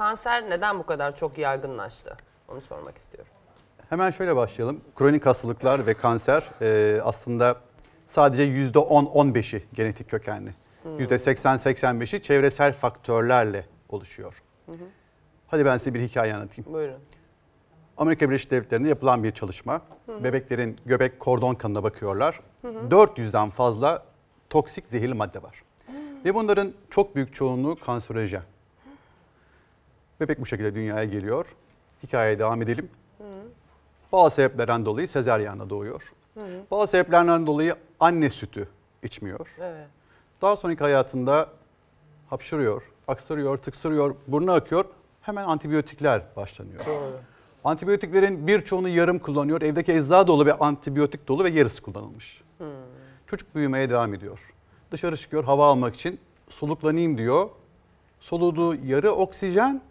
kanser neden bu kadar çok yaygınlaştı? Onu sormak istiyorum. Hemen şöyle başlayalım. Kronik hastalıklar ve kanser e, aslında sadece %10-15'i genetik kökenli. Hmm. %80-85'i çevresel faktörlerle oluşuyor. Hı Hadi ben size bir hikaye anlatayım. Buyurun. Amerika Birleşik Devletleri'nde yapılan bir çalışma. Hı Bebeklerin göbek kordon kanına bakıyorlar. Hı 400'den fazla toksik zehirli madde var. Hı. Ve bunların çok büyük çoğunluğu kanserojen. Bebek bu şekilde dünyaya geliyor. Hikayeye devam edelim. Hı. Bazı sebeplerden dolayı sezeryanla doğuyor. Hı. Bazı sebeplerden dolayı anne sütü içmiyor. Evet. Daha sonraki hayatında hapşırıyor, aksırıyor, tıksırıyor, burnu akıyor. Hemen antibiyotikler başlanıyor. Doğru. Antibiyotiklerin birçoğunu yarım kullanıyor. Evdeki eczacı dolu bir antibiyotik dolu ve yarısı kullanılmış. Hmm. Çocuk büyümeye devam ediyor. Dışarı çıkıyor hava almak için soluklanayım diyor. Soluduğu yarı oksijen